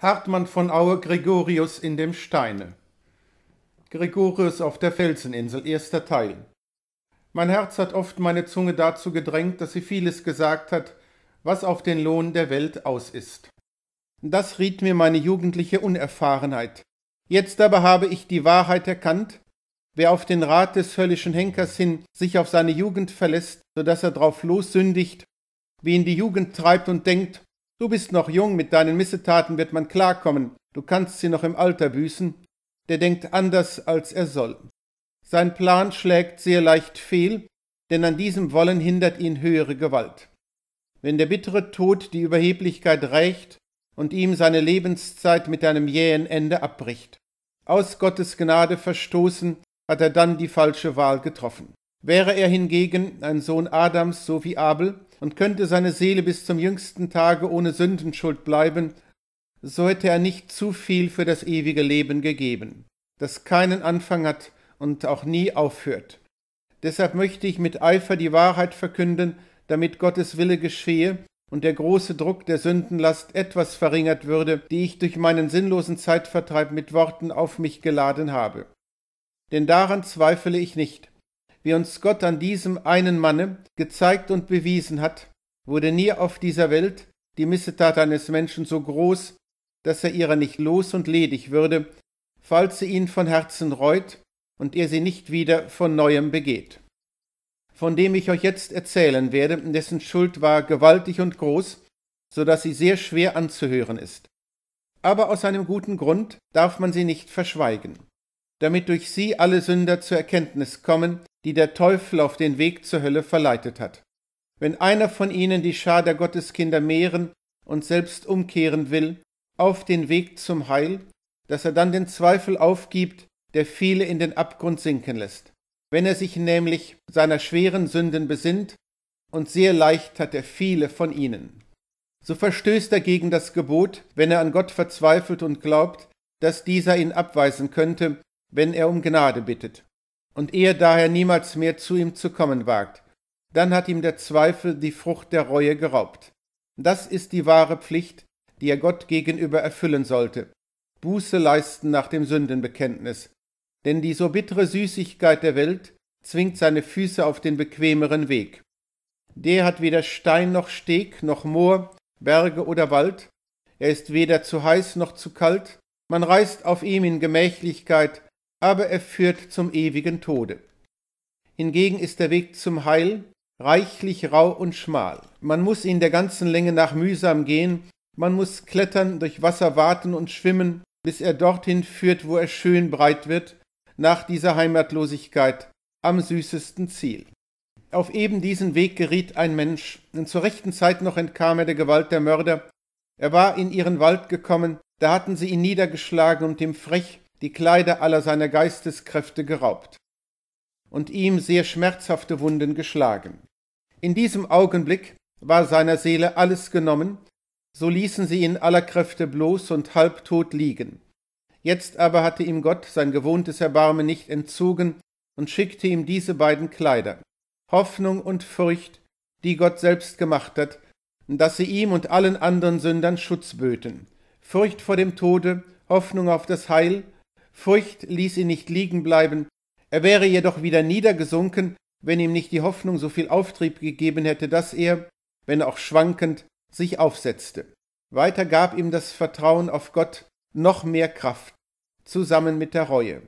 Hartmann von Aue Gregorius in dem Steine. Gregorius auf der Felseninsel, erster Teil. Mein Herz hat oft meine Zunge dazu gedrängt, dass sie vieles gesagt hat, was auf den Lohn der Welt aus ist. Das riet mir meine jugendliche Unerfahrenheit. Jetzt aber habe ich die Wahrheit erkannt, wer auf den Rat des höllischen Henkers hin sich auf seine Jugend verlässt, so daß er drauf lossündigt, wie ihn die Jugend treibt und denkt, Du bist noch jung, mit deinen Missetaten wird man klarkommen, du kannst sie noch im Alter büßen. Der denkt anders, als er soll. Sein Plan schlägt sehr leicht fehl, denn an diesem Wollen hindert ihn höhere Gewalt. Wenn der bittere Tod die Überheblichkeit rächt und ihm seine Lebenszeit mit einem jähen Ende abbricht. Aus Gottes Gnade verstoßen hat er dann die falsche Wahl getroffen. Wäre er hingegen ein Sohn Adams so wie Abel, und könnte seine Seele bis zum jüngsten Tage ohne Sündenschuld bleiben, so hätte er nicht zu viel für das ewige Leben gegeben, das keinen Anfang hat und auch nie aufhört. Deshalb möchte ich mit Eifer die Wahrheit verkünden, damit Gottes Wille geschehe und der große Druck der Sündenlast etwas verringert würde, die ich durch meinen sinnlosen Zeitvertreib mit Worten auf mich geladen habe. Denn daran zweifle ich nicht, wie uns Gott an diesem einen Manne gezeigt und bewiesen hat, wurde nie auf dieser Welt die Missetat eines Menschen so groß, dass er ihrer nicht los und ledig würde, falls sie ihn von Herzen reut und er sie nicht wieder von neuem begeht. Von dem ich euch jetzt erzählen werde, dessen Schuld war gewaltig und groß, so dass sie sehr schwer anzuhören ist. Aber aus einem guten Grund darf man sie nicht verschweigen, damit durch sie alle Sünder zur Erkenntnis kommen die der Teufel auf den Weg zur Hölle verleitet hat. Wenn einer von ihnen die Schar der Gotteskinder mehren und selbst umkehren will, auf den Weg zum Heil, dass er dann den Zweifel aufgibt, der viele in den Abgrund sinken lässt. Wenn er sich nämlich seiner schweren Sünden besinnt, und sehr leicht hat er viele von ihnen. So verstößt er gegen das Gebot, wenn er an Gott verzweifelt und glaubt, dass dieser ihn abweisen könnte, wenn er um Gnade bittet und er daher niemals mehr zu ihm zu kommen wagt, dann hat ihm der Zweifel die Frucht der Reue geraubt. Das ist die wahre Pflicht, die er Gott gegenüber erfüllen sollte. Buße leisten nach dem Sündenbekenntnis. Denn die so bittere Süßigkeit der Welt zwingt seine Füße auf den bequemeren Weg. Der hat weder Stein noch Steg noch Moor, Berge oder Wald. Er ist weder zu heiß noch zu kalt. Man reist auf ihm in Gemächlichkeit aber er führt zum ewigen Tode. Hingegen ist der Weg zum Heil reichlich rau und schmal. Man muss ihn der ganzen Länge nach mühsam gehen, man muss klettern, durch Wasser warten und schwimmen, bis er dorthin führt, wo er schön breit wird, nach dieser Heimatlosigkeit am süßesten Ziel. Auf eben diesen Weg geriet ein Mensch, denn zur rechten Zeit noch entkam er der Gewalt der Mörder. Er war in ihren Wald gekommen, da hatten sie ihn niedergeschlagen und dem frech die Kleider aller seiner Geisteskräfte geraubt und ihm sehr schmerzhafte Wunden geschlagen. In diesem Augenblick war seiner Seele alles genommen, so ließen sie ihn aller Kräfte bloß und halbtot liegen. Jetzt aber hatte ihm Gott sein gewohntes Erbarmen nicht entzogen und schickte ihm diese beiden Kleider, Hoffnung und Furcht, die Gott selbst gemacht hat, dass sie ihm und allen anderen Sündern Schutz böten, Furcht vor dem Tode, Hoffnung auf das Heil Furcht ließ ihn nicht liegen bleiben, er wäre jedoch wieder niedergesunken, wenn ihm nicht die Hoffnung so viel Auftrieb gegeben hätte, dass er, wenn auch schwankend, sich aufsetzte. Weiter gab ihm das Vertrauen auf Gott noch mehr Kraft, zusammen mit der Reue.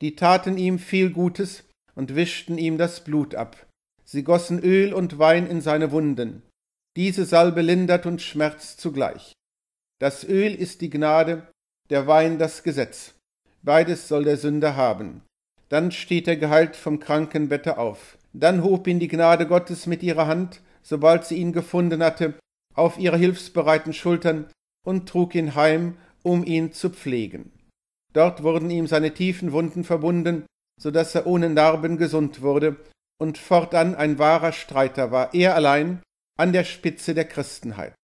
Die taten ihm viel Gutes und wischten ihm das Blut ab. Sie gossen Öl und Wein in seine Wunden. Diese Salbe lindert und schmerzt zugleich. Das Öl ist die Gnade, der Wein das Gesetz beides soll der Sünder haben. Dann steht er geheilt vom Krankenbette auf. Dann hob ihn die Gnade Gottes mit ihrer Hand, sobald sie ihn gefunden hatte, auf ihre hilfsbereiten Schultern und trug ihn heim, um ihn zu pflegen. Dort wurden ihm seine tiefen Wunden verbunden, so daß er ohne Narben gesund wurde und fortan ein wahrer Streiter war, er allein an der Spitze der Christenheit.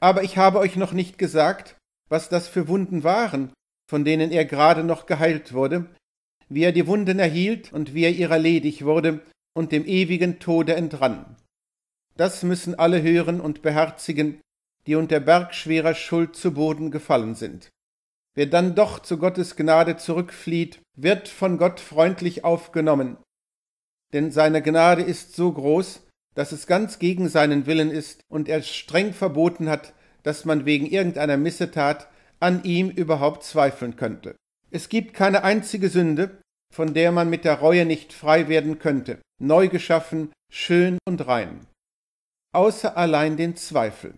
Aber ich habe euch noch nicht gesagt, was das für Wunden waren, von denen er gerade noch geheilt wurde, wie er die Wunden erhielt und wie er ihrer ledig wurde und dem ewigen Tode entrann. Das müssen alle hören und beherzigen, die unter bergschwerer Schuld zu Boden gefallen sind. Wer dann doch zu Gottes Gnade zurückflieht, wird von Gott freundlich aufgenommen. Denn seine Gnade ist so groß, dass es ganz gegen seinen Willen ist und er streng verboten hat, dass man wegen irgendeiner Missetat an ihm überhaupt zweifeln könnte. Es gibt keine einzige Sünde, von der man mit der Reue nicht frei werden könnte, neu geschaffen, schön und rein. Außer allein den Zweifel.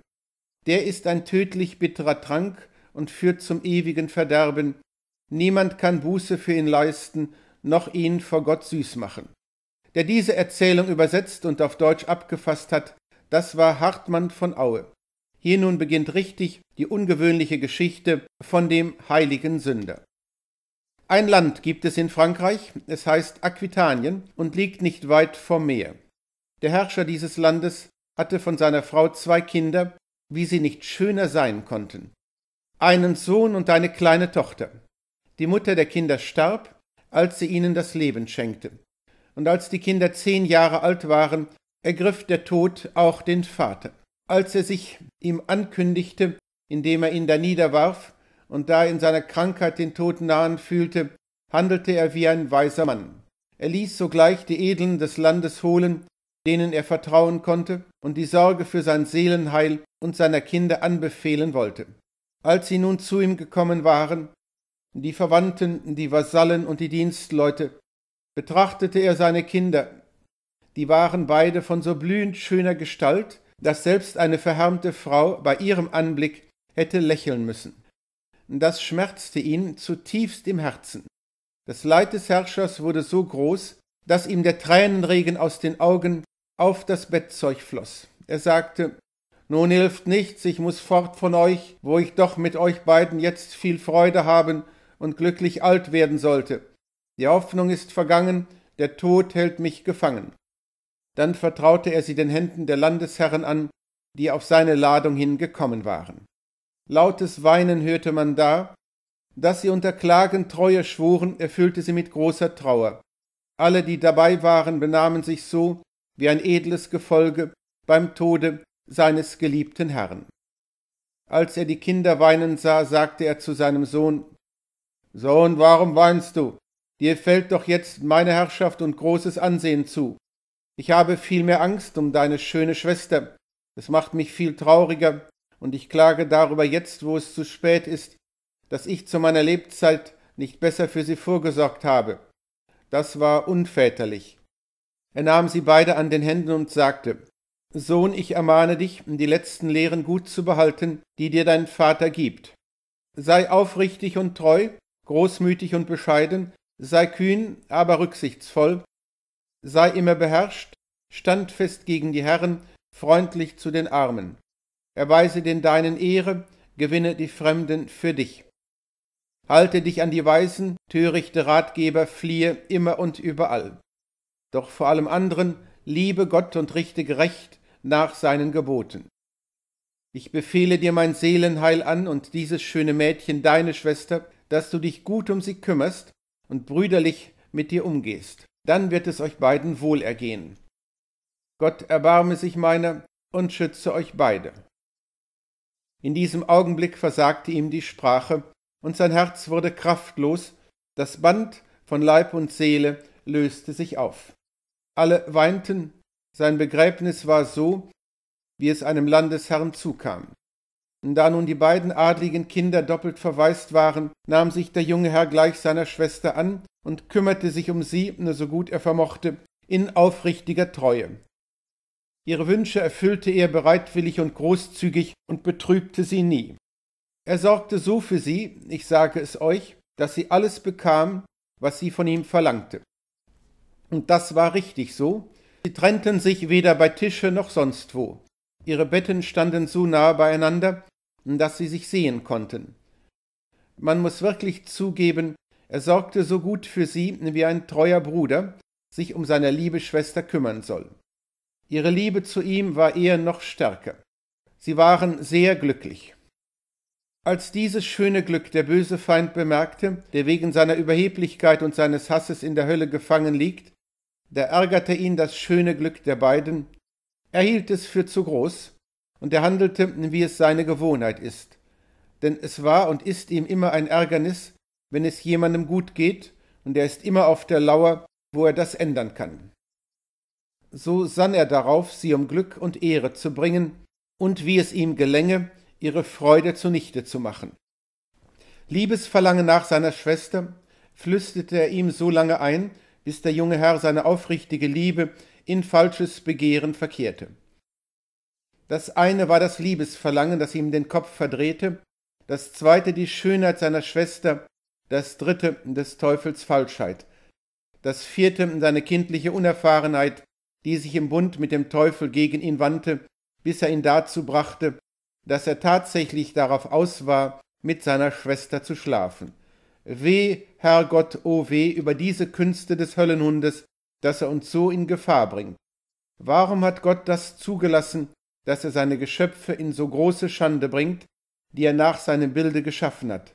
Der ist ein tödlich bitterer Trank und führt zum ewigen Verderben. Niemand kann Buße für ihn leisten, noch ihn vor Gott süß machen. Der diese Erzählung übersetzt und auf Deutsch abgefasst hat, das war Hartmann von Aue. Hier nun beginnt richtig die ungewöhnliche Geschichte von dem heiligen Sünder. Ein Land gibt es in Frankreich, es heißt Aquitanien und liegt nicht weit vom Meer. Der Herrscher dieses Landes hatte von seiner Frau zwei Kinder, wie sie nicht schöner sein konnten. Einen Sohn und eine kleine Tochter. Die Mutter der Kinder starb, als sie ihnen das Leben schenkte. Und als die Kinder zehn Jahre alt waren, ergriff der Tod auch den Vater als er sich ihm ankündigte, indem er ihn da niederwarf, und da er in seiner Krankheit den Tod nahen fühlte, handelte er wie ein weiser Mann. Er ließ sogleich die Edeln des Landes holen, denen er vertrauen konnte und die Sorge für sein Seelenheil und seiner Kinder anbefehlen wollte. Als sie nun zu ihm gekommen waren, die Verwandten, die Vasallen und die Dienstleute, betrachtete er seine Kinder. Die waren beide von so blühend schöner Gestalt, dass selbst eine verhärmte Frau bei ihrem Anblick hätte lächeln müssen. Das schmerzte ihn zutiefst im Herzen. Das Leid des Herrschers wurde so groß, dass ihm der Tränenregen aus den Augen auf das Bettzeug floss. Er sagte Nun hilft nichts, ich muß fort von euch, wo ich doch mit euch beiden jetzt viel Freude haben und glücklich alt werden sollte. Die Hoffnung ist vergangen, der Tod hält mich gefangen. Dann vertraute er sie den Händen der Landesherren an, die auf seine Ladung hin gekommen waren. Lautes Weinen hörte man da, dass sie unter Klagen Treue schworen, erfüllte sie mit großer Trauer. Alle, die dabei waren, benahmen sich so wie ein edles Gefolge beim Tode seines geliebten Herrn. Als er die Kinder weinen sah, sagte er zu seinem Sohn Sohn, warum weinst du? Dir fällt doch jetzt meine Herrschaft und großes Ansehen zu. Ich habe viel mehr Angst um deine schöne Schwester. Es macht mich viel trauriger, und ich klage darüber jetzt, wo es zu spät ist, dass ich zu meiner Lebzeit nicht besser für sie vorgesorgt habe. Das war unväterlich. Er nahm sie beide an den Händen und sagte Sohn, ich ermahne dich, die letzten Lehren gut zu behalten, die dir dein Vater gibt. Sei aufrichtig und treu, großmütig und bescheiden, sei kühn, aber rücksichtsvoll, sei immer beherrscht, standfest gegen die Herren, freundlich zu den Armen. Erweise den Deinen Ehre, gewinne die Fremden für dich. Halte dich an die Weisen, törichte Ratgeber, fliehe immer und überall. Doch vor allem anderen, liebe Gott und richte gerecht nach seinen Geboten. Ich befehle dir mein Seelenheil an und dieses schöne Mädchen, deine Schwester, dass du dich gut um sie kümmerst und brüderlich mit dir umgehst dann wird es euch beiden wohlergehen. Gott erbarme sich meiner und schütze euch beide. In diesem Augenblick versagte ihm die Sprache, und sein Herz wurde kraftlos, das Band von Leib und Seele löste sich auf. Alle weinten, sein Begräbnis war so, wie es einem Landesherrn zukam. Da nun die beiden adligen Kinder doppelt verwaist waren, nahm sich der junge Herr gleich seiner Schwester an und kümmerte sich um sie, so gut er vermochte, in aufrichtiger Treue. Ihre Wünsche erfüllte er bereitwillig und großzügig und betrübte sie nie. Er sorgte so für sie, ich sage es euch, dass sie alles bekam, was sie von ihm verlangte. Und das war richtig so. Sie trennten sich weder bei Tische noch sonst wo. Ihre Betten standen so nahe beieinander, dass sie sich sehen konnten. Man muß wirklich zugeben, er sorgte so gut für sie, wie ein treuer Bruder sich um seine liebe Schwester kümmern soll. Ihre Liebe zu ihm war eher noch stärker. Sie waren sehr glücklich. Als dieses schöne Glück der böse Feind bemerkte, der wegen seiner Überheblichkeit und seines Hasses in der Hölle gefangen liegt, da ärgerte ihn das schöne Glück der beiden er hielt es für zu groß, und er handelte, wie es seine Gewohnheit ist. Denn es war und ist ihm immer ein Ärgernis, wenn es jemandem gut geht, und er ist immer auf der Lauer, wo er das ändern kann. So sann er darauf, sie um Glück und Ehre zu bringen, und wie es ihm gelänge, ihre Freude zunichte zu machen. Liebesverlangen nach seiner Schwester flüsterte er ihm so lange ein, bis der junge Herr seine aufrichtige Liebe in falsches Begehren verkehrte. Das eine war das Liebesverlangen, das ihm den Kopf verdrehte, das zweite die Schönheit seiner Schwester, das dritte des Teufels Falschheit, das vierte seine kindliche Unerfahrenheit, die sich im Bund mit dem Teufel gegen ihn wandte, bis er ihn dazu brachte, dass er tatsächlich darauf aus war, mit seiner Schwester zu schlafen. Weh, Herrgott, o oh weh über diese Künste des Höllenhundes, dass er uns so in Gefahr bringt. Warum hat Gott das zugelassen, dass er seine Geschöpfe in so große Schande bringt, die er nach seinem Bilde geschaffen hat?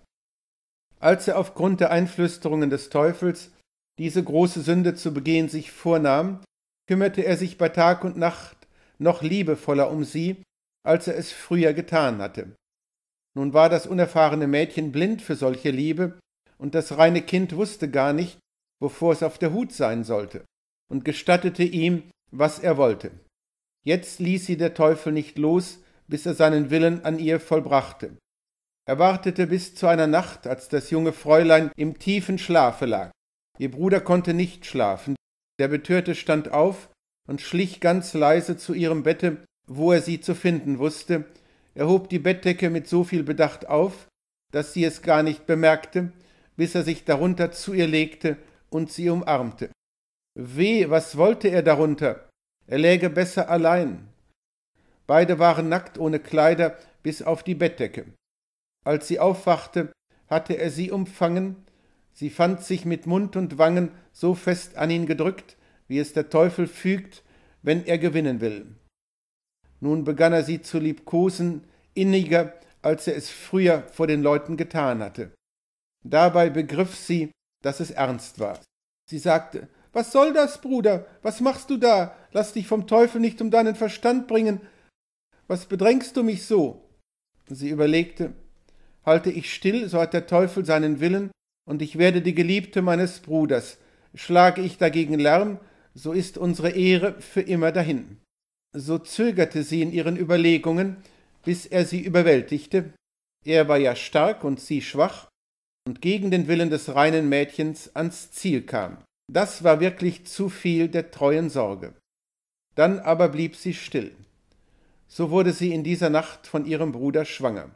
Als er aufgrund der Einflüsterungen des Teufels diese große Sünde zu begehen sich vornahm, kümmerte er sich bei Tag und Nacht noch liebevoller um sie, als er es früher getan hatte. Nun war das unerfahrene Mädchen blind für solche Liebe, und das reine Kind wusste gar nicht, wovor es auf der Hut sein sollte und gestattete ihm, was er wollte. Jetzt ließ sie der Teufel nicht los, bis er seinen Willen an ihr vollbrachte. Er wartete bis zu einer Nacht, als das junge Fräulein im tiefen Schlafe lag. Ihr Bruder konnte nicht schlafen, der Betörte stand auf und schlich ganz leise zu ihrem Bette, wo er sie zu finden wusste, er hob die Bettdecke mit so viel Bedacht auf, daß sie es gar nicht bemerkte, bis er sich darunter zu ihr legte und sie umarmte. Weh, was wollte er darunter? Er läge besser allein. Beide waren nackt ohne Kleider bis auf die Bettdecke. Als sie aufwachte, hatte er sie umfangen, sie fand sich mit Mund und Wangen so fest an ihn gedrückt, wie es der Teufel fügt, wenn er gewinnen will. Nun begann er sie zu liebkosen, inniger, als er es früher vor den Leuten getan hatte. Dabei begriff sie, dass es ernst war. Sie sagte, was soll das, Bruder? Was machst du da? Lass dich vom Teufel nicht um deinen Verstand bringen. Was bedrängst du mich so? Sie überlegte, halte ich still, so hat der Teufel seinen Willen, und ich werde die Geliebte meines Bruders. Schlage ich dagegen Lärm, so ist unsere Ehre für immer dahin. So zögerte sie in ihren Überlegungen, bis er sie überwältigte. Er war ja stark und sie schwach, und gegen den Willen des reinen Mädchens ans Ziel kam. Das war wirklich zu viel der treuen Sorge. Dann aber blieb sie still. So wurde sie in dieser Nacht von ihrem Bruder schwanger.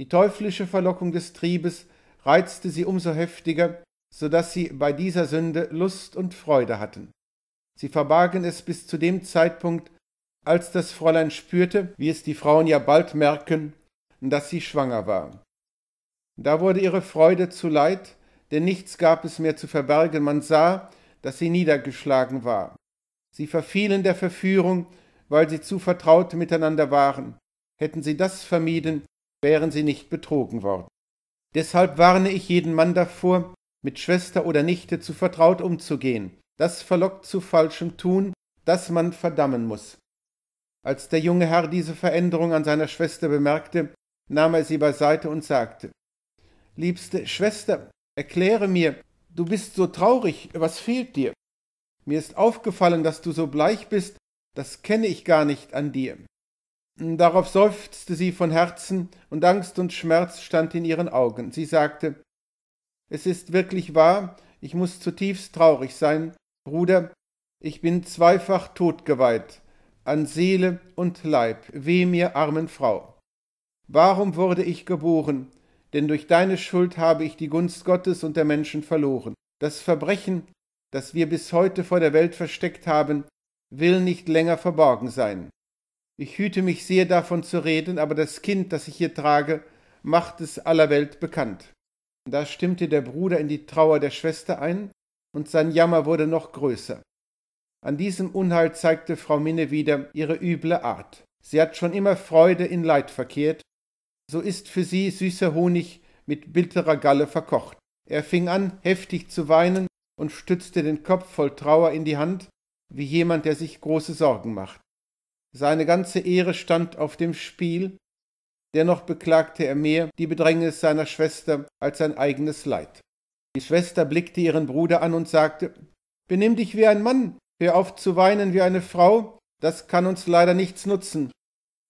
Die teuflische Verlockung des Triebes reizte sie umso heftiger, so daß sie bei dieser Sünde Lust und Freude hatten. Sie verbargen es bis zu dem Zeitpunkt, als das Fräulein spürte, wie es die Frauen ja bald merken, dass sie schwanger war. Da wurde ihre Freude zu Leid, denn nichts gab es mehr zu verbergen, man sah, dass sie niedergeschlagen war. Sie verfielen der Verführung, weil sie zu vertraut miteinander waren. Hätten sie das vermieden, wären sie nicht betrogen worden. Deshalb warne ich jeden Mann davor, mit Schwester oder Nichte zu vertraut umzugehen. Das verlockt zu falschem Tun, das man verdammen muss. Als der junge Herr diese Veränderung an seiner Schwester bemerkte, nahm er sie beiseite und sagte Liebste Schwester, Erkläre mir, du bist so traurig, was fehlt dir? Mir ist aufgefallen, dass du so bleich bist, das kenne ich gar nicht an dir. Hm, darauf seufzte sie von Herzen, und Angst und Schmerz stand in ihren Augen. Sie sagte Es ist wirklich wahr, ich muß zutiefst traurig sein, Bruder, ich bin zweifach todgeweiht, an Seele und Leib, weh mir armen Frau. Warum wurde ich geboren? denn durch deine Schuld habe ich die Gunst Gottes und der Menschen verloren. Das Verbrechen, das wir bis heute vor der Welt versteckt haben, will nicht länger verborgen sein. Ich hüte mich sehr davon zu reden, aber das Kind, das ich hier trage, macht es aller Welt bekannt. Da stimmte der Bruder in die Trauer der Schwester ein, und sein Jammer wurde noch größer. An diesem Unheil zeigte Frau Minne wieder ihre üble Art. Sie hat schon immer Freude in Leid verkehrt, so ist für sie süßer Honig mit bitterer Galle verkocht. Er fing an, heftig zu weinen und stützte den Kopf voll Trauer in die Hand, wie jemand, der sich große Sorgen macht. Seine ganze Ehre stand auf dem Spiel, dennoch beklagte er mehr die Bedrängnis seiner Schwester als sein eigenes Leid. Die Schwester blickte ihren Bruder an und sagte Benimm dich wie ein Mann, hör auf zu weinen wie eine Frau, das kann uns leider nichts nutzen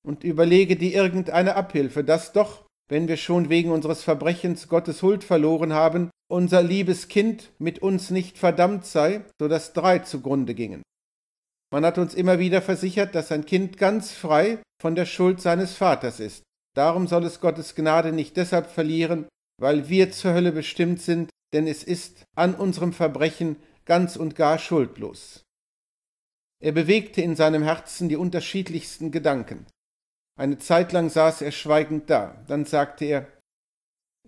und überlege dir irgendeine Abhilfe, dass doch, wenn wir schon wegen unseres Verbrechens Gottes Huld verloren haben, unser liebes Kind mit uns nicht verdammt sei, so dass drei zugrunde gingen. Man hat uns immer wieder versichert, dass ein Kind ganz frei von der Schuld seines Vaters ist. Darum soll es Gottes Gnade nicht deshalb verlieren, weil wir zur Hölle bestimmt sind, denn es ist an unserem Verbrechen ganz und gar schuldlos. Er bewegte in seinem Herzen die unterschiedlichsten Gedanken. Eine Zeit lang saß er schweigend da, dann sagte er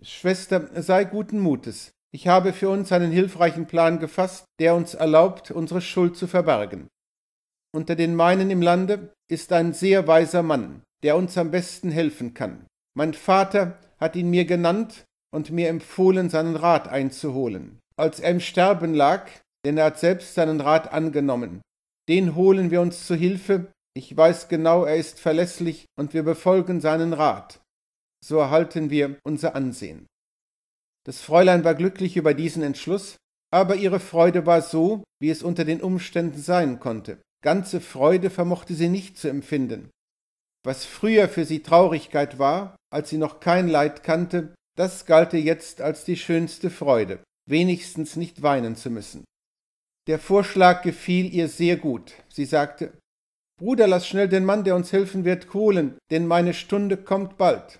Schwester, sei guten Mutes, ich habe für uns einen hilfreichen Plan gefasst, der uns erlaubt, unsere Schuld zu verbergen. Unter den meinen im Lande ist ein sehr weiser Mann, der uns am besten helfen kann. Mein Vater hat ihn mir genannt und mir empfohlen, seinen Rat einzuholen. Als er im Sterben lag, denn er hat selbst seinen Rat angenommen, den holen wir uns zu Hilfe, ich weiß genau, er ist verlässlich und wir befolgen seinen Rat. So erhalten wir unser Ansehen. Das Fräulein war glücklich über diesen Entschluss, aber ihre Freude war so, wie es unter den Umständen sein konnte. Ganze Freude vermochte sie nicht zu empfinden. Was früher für sie Traurigkeit war, als sie noch kein Leid kannte, das galt ihr jetzt als die schönste Freude, wenigstens nicht weinen zu müssen. Der Vorschlag gefiel ihr sehr gut. Sie sagte, Bruder, lass schnell den Mann, der uns helfen wird, holen, denn meine Stunde kommt bald.